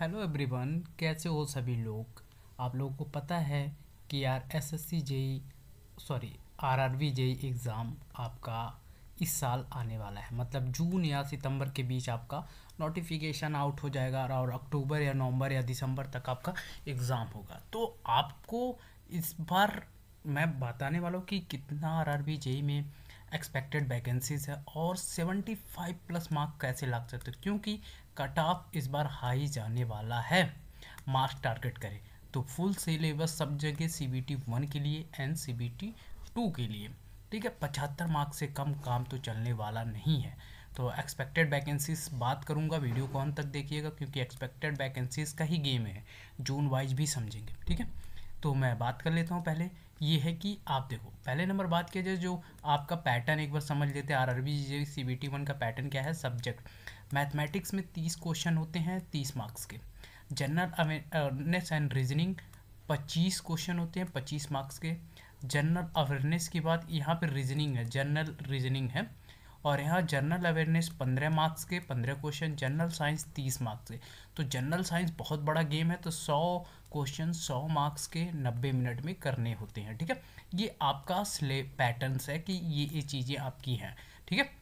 Hello everyone कैसे हो सभी लोग आप लोगों को पता है कि यार S S C JE sorry R R V JE exam आपका इस साल आने वाला है मतलब जून या सितंबर के बीच आपका नोटिफिकेशन आउट हो जाएगा और अक्टूबर या नवंबर या दिसंबर तक आपका एग्ज़ाम होगा तो आपको इस बार मैं बताने वाला हूँ कि कितना आर आर वी जेई में एक्सपेक्टेड वैकेंसीज है और 75 प्लस मार्क कैसे ला सकते हो क्योंकि कट ऑफ इस बार हाई जाने वाला है मार्क्स टारगेट करें तो फुल सिलेबस सब जगह सी बी टी वन के लिए and C B T two के लिए ठीक है पचहत्तर मार्क्स से कम काम तो चलने वाला नहीं है तो एक्सपेक्टेड वैकेंसीज बात करूंगा वीडियो को अंत तक देखिएगा क्योंकि एक्सपेक्टेड वैकेंसीज का ही गेम है जून वाइज भी समझेंगे ठीक है तो मैं बात कर लेता हूँ पहले ये है कि आप देखो पहले नंबर बात किया जाए जो आपका पैटर्न एक बार समझ लेते हैं R R B C B T one का पैटर्न क्या है सब्जेक्ट मैथमेटिक्स में तीस क्वेश्चन होते हैं तीस मार्क्स के जनरल अवेयरनेस एंड रीजनिंग पच्चीस क्वेश्चन होते हैं पच्चीस मार्क्स के जनरल अवेयरनेस की बात यहाँ पर रीजनिंग है जनरल रीजनिंग है और यहाँ जनरल अवेयरनेस पंद्रह मार्क्स के पंद्रह क्वेश्चन जनरल साइंस तीस मार्क्स के तो जनरल साइंस बहुत बड़ा गेम है तो सौ क्वेश्चन सौ मार्क्स के नब्बे मिनट में करने होते हैं ठीक है ये आपका स्ले पैटर्नस है कि ये ये चीज़ें आपकी हैं ठीक है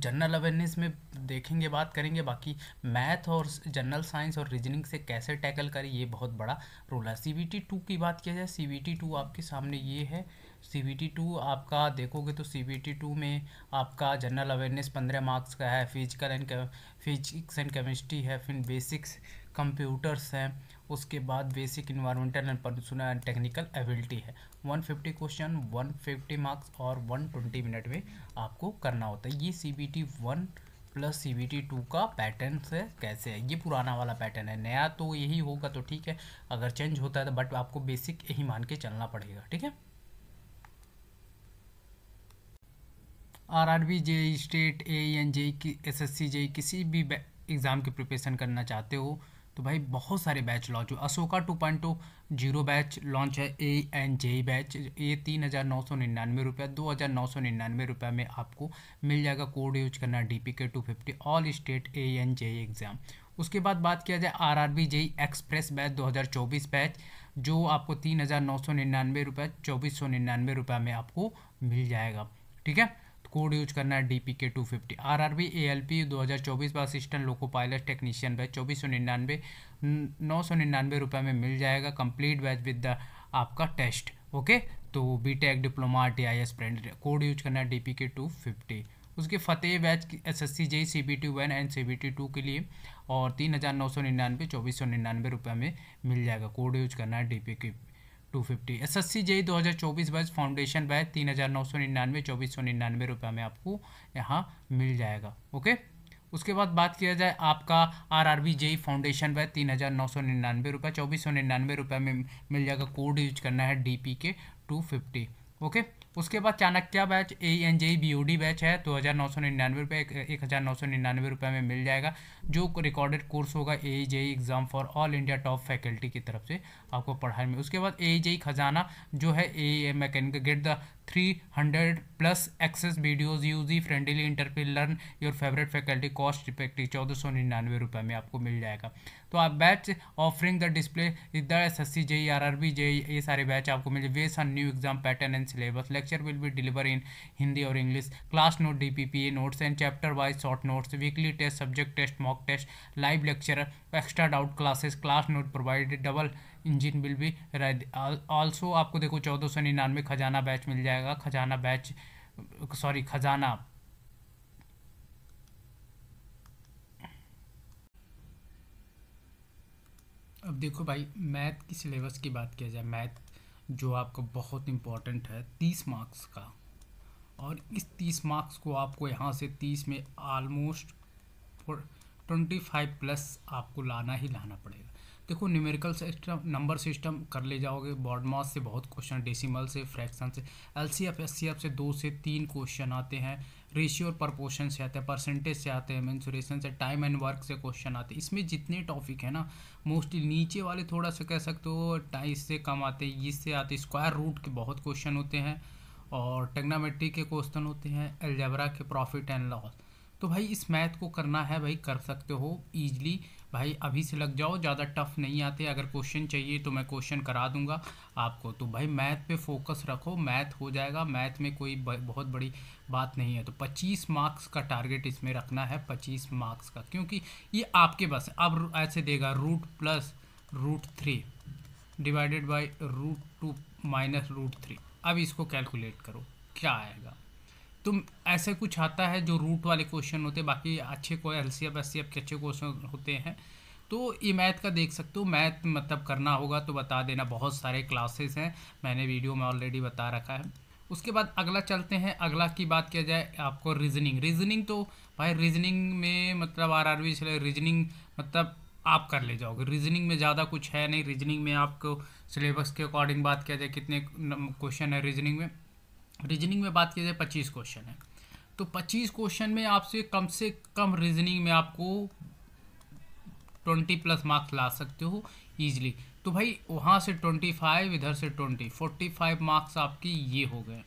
जनरल अवेयरनेस में देखेंगे बात करेंगे बाकी मैथ और जनरल साइंस और रीजनिंग से कैसे टैकल करें ये बहुत बड़ा रोल है सी बी टी टू की बात किया जाए सी बी टी टू आपके सामने ये है सी बी टी टू आपका देखोगे तो सी बी टी टू में आपका जनरल अवेयरनेस पंद्रह मार्क्स का है physical and physics and chemistry है फिर बेसिक्स कंप्यूटर्स हैं उसके बाद basic environmental and personal and technical ability है 150 क्वेश्चन 150 मार्क्स और 120 मिनट में आपको करना होता है ये C B T one plus C B T two का पैटर्न है कैसे है ये पुराना वाला पैटर्न है नया तो यही होगा तो ठीक है अगर चेंज होता है तो बट आपको बेसिक यही मान के चलना पड़ेगा ठीक है R R B J state A N J की एस एस सी जे किसी भी एग्ज़ाम की प्रिपरेशन करना चाहते हो तो भाई बहुत सारे बैच लॉन्च हुए Ashoka two point two zero batch launch है ए एन जे बैच ये तीन हज़ार नौ सौ निन्यानवे रुपया दो हज़ार नौ सौ निन्यानवे रुपया में आपको मिल जाएगा कोड यूज करना D P K two fifty all state A N J exam उसके बाद बात किया जाए R R B JE express batch दो हज़ार चौबीस बैच जो आपको तीन हज़ार नौ सौ निन्यानवे रुपया चौबीस सौ निन्यानवे रुपया में आपको मिल जाएगा ठीक है कोड यूज करना है D P K two fifty R R B A L P दो हज़ार चौबीस पर assistant loco pilot technician batch चौबीस सौ निन्यानवे नौ सौ निन्यानवे रुपये में मिल जाएगा कंप्लीट बैच विद द आपका टेस्ट ओके तो B tech diploma R T I S print code use करना है D P K two fifty उसके Fateh batch S S C J C B T one and C B T two के लिए और तीन हज़ार नौ सौ निन्यानवे चौबीस सौ निन्यानवे रुपये में मिल जाएगा कोड यूज करना है D P K two fifty S S C JE दो हज़ार चौबीस बैच फाउंडेशन बैच तीन हज़ार नौ सौ निन्यानवे चौबीस सौ निन्यानवे रुपये में आपको यहाँ मिल जाएगा ओके उसके बाद बात किया जाए आपका R R B JE foundation batch तीन हज़ार नौ सौ निन्यानवे रुपये चौबीस सौ निन्यानवे रुपये में मिल जाएगा कोड यूज करना है D P K two fifty okay उसके बाद Chanakya batch A N J B O D batch है दो तो हज़ार नौ सौ निन्यानवे रुपये एक हज़ार नौ सौ निन्यानवे रुपये में मिल जाएगा जो रिकॉर्डेड कोर्स होगा A J exam for all India top faculty की तरफ से आपको पढ़ाई में उसके बाद ए जे खजाना जो है a mechanical get the three hundred plus access videos UG friendly इंटरपी learn your favourite faculty cost effective चौदह सौ निन्यानवे रुपये में आपको मिल जाएगा तो आप बैच ऑफरिंग द डिस्प्ले इधर S S C JE R R B JE ये सारे बैच आपको मिले वेस on new exam pattern and syllabus lecture will be deliver in Hindi और English class note D P P a notes and chapter wise short notes weekly test subject test mock test live lecture extra doubt classes class note provided double engine bill भी also आपको देखो चौदह सौ निन्यानवे खजाना batch मिल जाएगा खजाना batch sorry खजाना अब देखो भाई मैथ की सिलेबस की बात किया जाए मैथ जो आपका बहुत इम्पोर्टेंट है तीस मार्क्स का और इस तीस मार्क्स को आपको यहाँ से तीस में आलमोस्ट ट्वेंटी फाइव प्लस आपको लाना ही लाना पड़ेगा देखो न्यूमेरिकल सिस्टम नंबर सिस्टम कर ले जाओगे बॉडमास से बहुत क्वेश्चन डेसिमल से फ्रैक्शन से L C F S C F से दो से तीन क्वेश्चन आते हैं रेशियो और प्रपोर्शन से आते हैं परसेंटेज से आते हैं मैंसुरेशन से टाइम एंड वर्क से क्वेश्चन आते हैं इसमें जितने टॉपिक है ना मोस्टली नीचे वाले थोड़ा सा कह सकते हो इससे कम आते हैं इससे आते स्क्वायर रूट के बहुत क्वेश्चन होते हैं और टेग्नामेट्री के क्वेश्चन होते हैं एल्जबरा के प्रॉफिट एंड लॉस तो भाई इस मैथ को करना है भाई कर सकते हो ईजिली भाई अभी से लग जाओ ज़्यादा टफ नहीं आते अगर क्वेश्चन चाहिए तो मैं क्वेश्चन करा दूंगा आपको तो भाई मैथ पे फोकस रखो मैथ हो जाएगा मैथ में कोई बहुत बड़ी बात नहीं है तो 25 मार्क्स का टारगेट इसमें रखना है 25 मार्क्स का क्योंकि ये आपके पास अब ऐसे देगा root plus root three divided by root two minus root three अब इसको कैलकुलेट करो क्या आएगा तो ऐसे कुछ आता है जो रूट वाले क्वेश्चन होते हैं बाकी अच्छे को L C F S C F के अच्छे क्वेश्चन होते हैं तो ये मैथ का देख सकते हो मैथ मतलब करना होगा तो बता देना बहुत सारे क्लासेस हैं मैंने वीडियो में ऑलरेडी बता रखा है उसके बाद अगला चलते हैं अगला की बात किया जाए आपको रीजनिंग रीजनिंग तो भाई रीजनिंग में मतलब आर आर चले रीजनिंग मतलब आप कर ले जाओगे रीजनिंग में ज़्यादा कुछ है नहीं रीजनिंग में आपको सिलेबस के अकॉर्डिंग बात किया जाए कितने क्वेश्चन है रीजनिंग में रीजनिंग में बात की जाए पच्चीस क्वेश्चन है तो पच्चीस क्वेश्चन में आपसे कम से कम रीजनिंग में आपको ट्वेंटी प्लस मार्क्स ला सकते हो ईजिली तो भाई वहाँ से ट्वेंटी फाइव इधर से ट्वेंटी फोर्टी फाइव मार्क्स आपकी ये हो गए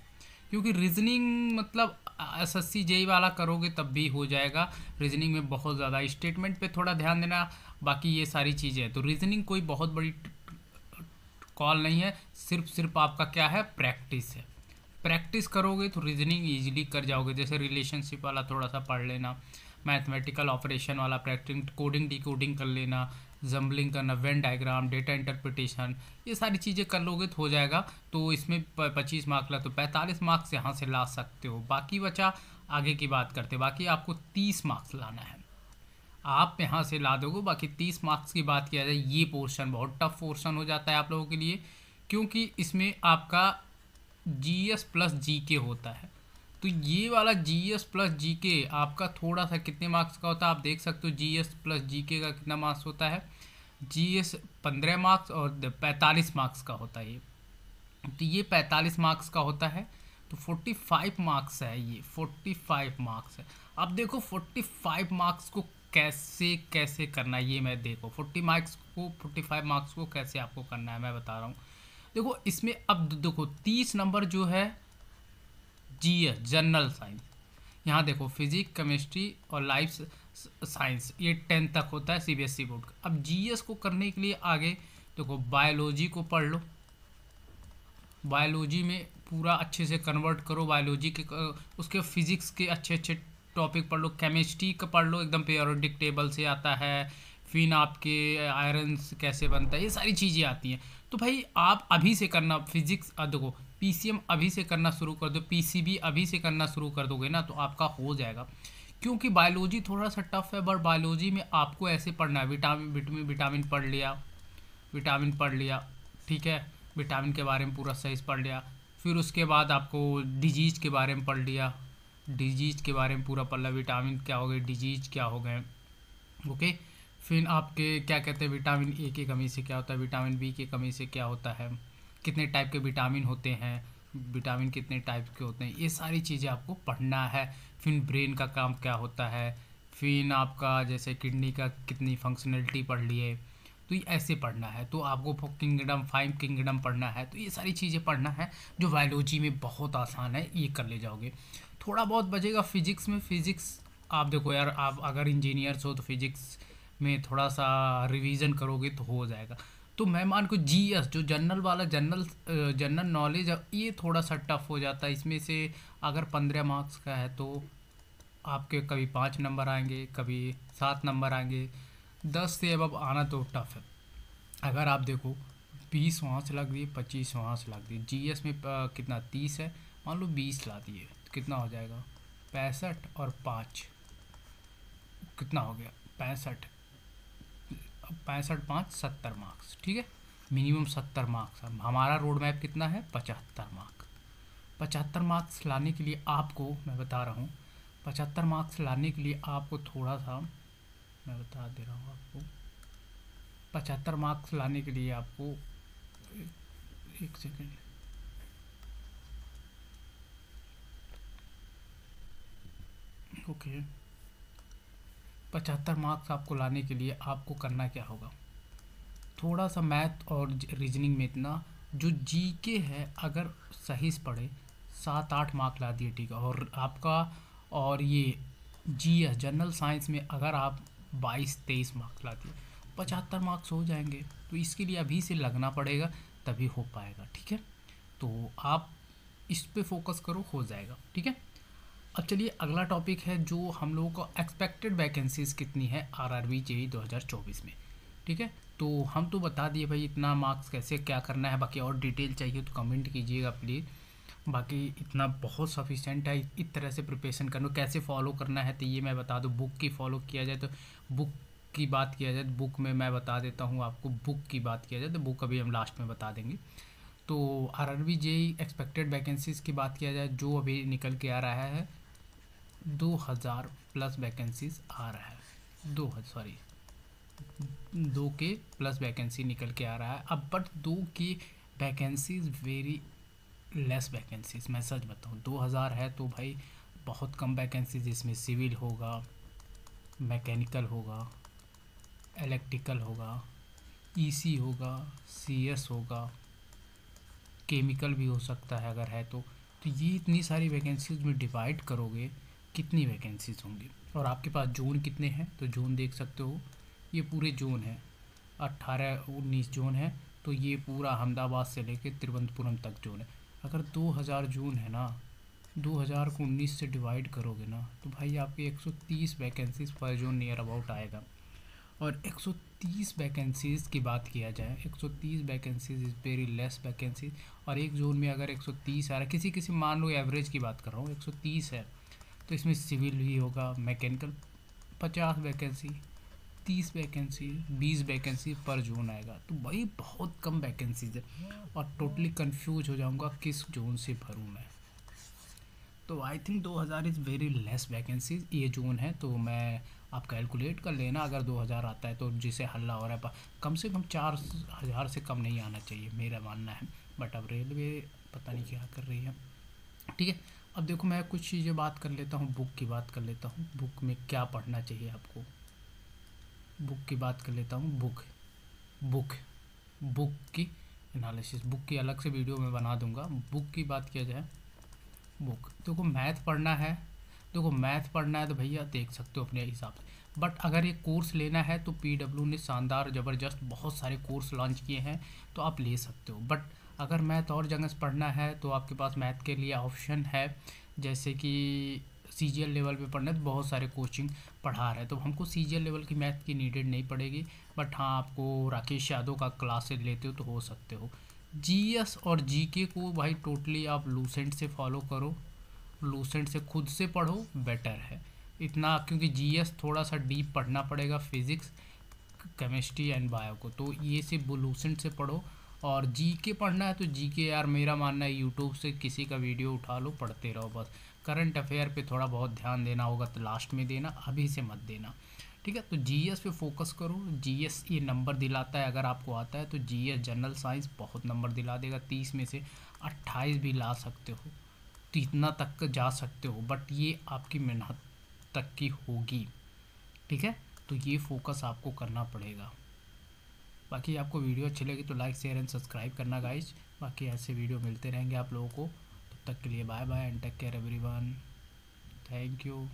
क्योंकि रीजनिंग मतलब एस एस सी जेई वाला करोगे तब भी हो जाएगा रीजनिंग में बहुत ज़्यादा स्टेटमेंट पे थोड़ा ध्यान देना बाकी ये सारी चीज़ें हैं तो रीजनिंग कोई बहुत बड़ी कॉल नहीं है सिर्फ सिर्फ आपका क्या है प्रैक्टिस है प्रैक्टिस करोगे तो रीजनिंग ईजिली कर जाओगे जैसे रिलेशनशिप वाला थोड़ा सा पढ़ लेना मैथमेटिकल ऑपरेशन वाला प्रैक्टिस कोडिंग डिकोडिंग कर लेना जम्बलिंग करना वेन डायग्राम डेटा इंटरप्रिटेशन ये सारी चीज़ें कर लोगे तो हो जाएगा तो इसमें पच्चीस मार्क ला तो पैंतालीस मार्क्स यहाँ से ला सकते हो बाकी बचा आगे की बात करते बाकी आपको तीस मार्क्स लाना है आप यहाँ से ला दोगे बाकी तीस मार्क्स की बात किया जाए ये पोर्शन बहुत टफ पोर्शन हो जाता है आप लोगों के लिए क्योंकि इसमें आपका जी एस प्लस जी के होता है तो ये वाला जी एस प्लस जी के आपका थोड़ा सा कितने मार्क्स का होता है आप देख सकते हो जी एस प्लस जी के का कितना मार्क्स होता है जी एस पंद्रह मार्क्स और पैंतालीस मार्क्स का होता है ये तो ये पैंतालीस मार्क्स का होता है तो फोर्टी फाइव मार्क्स है ये फोर्टी फाइव मार्क्स है अब देखो फोर्टी फाइव मार्क्स को कैसे कैसे करना है ये मैं देखो फोर्टी मार्क्स को फोर्टी फाइव मार्क्स को कैसे आपको करना है मैं बता रहा हूँ देखो इसमें अब देखो तीस नंबर जो है जी एस जनरल साइंस यहाँ देखो फिजिक्स केमिस्ट्री और लाइफ साइंस ये टेंथ तक होता है सीबीएसई बोर्ड e का अब जीएस को करने के लिए आगे देखो बायोलॉजी को पढ़ लो बायोलॉजी में पूरा अच्छे से कन्वर्ट करो बायोलॉजी के उसके फिजिक्स के अच्छे अच्छे टॉपिक पढ़ लो केमिस्ट्री का पढ़ लो एकदम पेरोडिक टेबल से आता है फिन आपके आयरन्स कैसे बनता है ये सारी चीज़ें आती हैं तो भाई आप अभी से करना फिजिक्स देखो एम अभी से करना शुरू कर दो बी अभी से करना शुरू कर दोगे ना तो आपका हो जाएगा क्योंकि बायोलॉजी थोड़ा सा टफ है बट बायोलॉजी में आपको ऐसे पढ़ना है विटामिन विटामिन विटामिन पढ़ लिया विटामिन पढ़ लिया ठीक है विटामिन के बारे में पूरा सही पढ़ लिया फिर उसके बाद आपको डिजीज़ के बारे में पढ़ लिया डिजीज़ के बारे में पूरा पढ़ लिया विटामिन क्या हो गए डिजीज़ क्या हो गए ओके फिर आपके क्या कहते हैं विटामिन ए की कमी से क्या होता है विटामिन बी की कमी से क्या होता है कितने टाइप के विटामिन होते हैं विटामिन कितने टाइप के होते हैं ये सारी चीज़ें आपको पढ़ना है फिर ब्रेन का काम क्या होता है फिर आपका जैसे किडनी का कितनी फंक्शनलिटी पढ़ लिए तो ये ऐसे पढ़ना है तो आपको किंगडम फाइव किंगडम पढ़ना है तो ये सारी चीज़ें पढ़ना है जो बायोलॉजी में बहुत आसान है ये कर ले जाओगे थोड़ा बहुत बचेगा फिजिक्स में फिजिक्स आप देखो यार आप अगर इंजीनियर्स हो तो फिजिक्स में थोड़ा सा रिवीजन करोगे तो हो जाएगा तो मैं मान को जी एस जो जनरल वाला जनरल जनरल नॉलेज ये थोड़ा सा टफ हो जाता है इसमें से अगर पंद्रह मार्क्स का है तो आपके कभी पाँच नंबर आएंगे कभी सात नंबर आएंगे दस से अब आना तो टफ है अगर आप देखो बीस वहाँ से लग दिए पच्चीस वहाँ से लग दिए जी एस में कितना तीस है मान लो बीस ला दिए तो कितना हो जाएगा पैंसठ और पाँच कितना हो गया पैंसठ पैंसठ पाँच सत्तर मार्क्स ठीक है मिनिमम सत्तर मार्क्स हमारा रोड मैप कितना है पचहत्तर मार्क्स पचहत्तर मार्क्स लाने के लिए आपको मैं बता रहा हूँ पचहत्तर मार्क्स लाने के लिए आपको थोड़ा सा मैं बता दे रहा हूँ आपको पचहत्तर मार्क्स लाने के लिए आपको एक, एक सेकेंड ओके okay. पचहत्तर मार्क्स आपको लाने के लिए आपको करना क्या होगा थोड़ा सा मैथ और रीजनिंग में इतना जो जी के है अगर सही से पढ़े सात आठ मार्क ला दिए ठीक है और आपका और ये जी एस जनरल साइंस में अगर आप बाईस तेईस मार्क्स ला दिए पचहत्तर मार्क्स हो जाएंगे तो इसके लिए अभी से लगना पड़ेगा तभी हो पाएगा ठीक है तो आप इस पर फोकस करो हो जाएगा ठीक है अब चलिए अगला टॉपिक है जो हम लोगों को एक्सपेक्टेड वैकेंसीज कितनी है आर आर वी जे दो हज़ार चौबीस में ठीक है तो हम तो बता दिए भाई इतना मार्क्स कैसे क्या करना है बाकी और डिटेल चाहिए तो कमेंट कीजिएगा प्लीज़ बाकी इतना बहुत सफिशेंट है इस तरह से प्रिपरेशन करना कैसे फॉलो करना है तो ये मैं बता दूँ बुक की फॉलो किया जाए तो बुक की बात किया जाए तो बुक में मैं बता देता हूँ आपको बुक की बात किया जाए तो बुक अभी हम लास्ट में बता देंगे तो R R J expected vacancies की बात किया जाए जो अभी निकल के आ रहा है दो हज़ार प्लस वैकेंसीज आ रहा है दो सॉरी दो के प्लस वैकेंसी निकल के आ रहा है अब बट दो की वैकेंसीज वेरी लेस वैकेंसीज मैं सच बताऊँ दो हज़ार है तो भाई बहुत कम वैकेंसीज इसमें सिविल होगा मैकेनिकल होगा इलेक्ट्रिकल होगा ईसी e होगा सीएस होगा केमिकल भी हो सकता है अगर है तो तो ये इतनी सारी वैकेंसीज में डिवाइड करोगे कितनी वैकेंसीज होंगी और आपके पास जोन कितने हैं तो जोन देख सकते हो ये पूरे जोन है अट्ठारह उन्नीस जोन है तो ये पूरा अहमदाबाद से लेकर तिरुवनंतपुरम तक जोन है अगर 2000 जोन है ना 2000 को 19 से डिवाइड करोगे ना तो भाई आपके 130 वैकेंसीज पर जोन नियर अबाउट आएगा और 130 वैकेंसीज की बात किया जाए 130 vacancies is very less vacancies और एक जोन में अगर 130 आ रहा है किसी किसी मान लो एवरेज की बात कर रहा हूँ 130 है तो इसमें सिविल भी होगा मैकेनिकल पचास वैकेंसी तीस वैकेंसी बीस वैकेंसी पर जोन आएगा तो भाई बहुत कम वैकेंसीज है और टोटली कंफ्यूज हो जाऊंगा किस जोन से भरूँ मैं तो I think 2000 is very less vacancies ये जोन है तो मैं आप कैलकुलेट कर लेना अगर 2000 आता है तो जिसे हल्ला हो रहा है कम से कम चार हज़ार से कम नहीं आना चाहिए मेरा मानना है बट अब रेलवे पता नहीं क्या कर रही है ठीक है अब देखो मैं कुछ चीज़ें बात कर लेता हूँ बुक की बात कर लेता हूँ बुक में क्या पढ़ना चाहिए आपको बुक की बात कर लेता हूँ बुक बुक बुक की एनालिसिस बुक की अलग से वीडियो में बना दूंगा बुक की बात किया जाए बुक देखो मैथ पढ़ना है देखो मैथ पढ़ना है तो भैया देख सकते हो अपने हिसाब से बट अगर ये कोर्स लेना है तो पी ने शानदार ज़बरदस्त बहुत सारे कोर्स लॉन्च किए हैं तो आप ले सकते हो बट अगर मैथ और जगह से पढ़ना है तो आपके पास मैथ के लिए ऑप्शन है जैसे कि सी जी एल लेवल पे पढ़ना है तो बहुत सारे कोचिंग पढ़ा रहे हैं तो हमको सी जी एल लेवल की मैथ की नीडेड नहीं पड़ेगी बट हाँ आपको राकेश यादव का क्लासेज लेते हो तो हो सकते हो जी एस और जी के को भाई टोटली आप लूसेंट से फॉलो करो लूसेंट से खुद से पढ़ो बेटर है इतना क्योंकि जी एस थोड़ा सा डीप पढ़ना पड़ेगा फिज़िक्स केमिस्ट्री एंड बायो को तो ये सिर्फ लूसेंट से पढ़ो और जी के पढ़ना है तो जी के यार मेरा मानना है यूट्यूब से किसी का वीडियो उठा लो पढ़ते रहो बस करंट अफेयर पे थोड़ा बहुत ध्यान देना होगा तो लास्ट में देना अभी से मत देना ठीक है तो जीएस पे फोकस करो जीएस ये नंबर दिलाता है अगर आपको आता है तो जीएस जनरल साइंस बहुत नंबर दिला देगा तीस में से अट्ठाईस भी ला सकते हो तो इतना तक जा सकते हो बट ये आपकी मेहनत तक की होगी ठीक है तो ये फोकस आपको करना पड़ेगा बाकी आपको वीडियो अच्छी लगी तो लाइक शेयर एंड सब्सक्राइब करना गाइज बाकी ऐसे वीडियो मिलते रहेंगे आप लोगों को तब तक के लिए bye bye and take care every thank you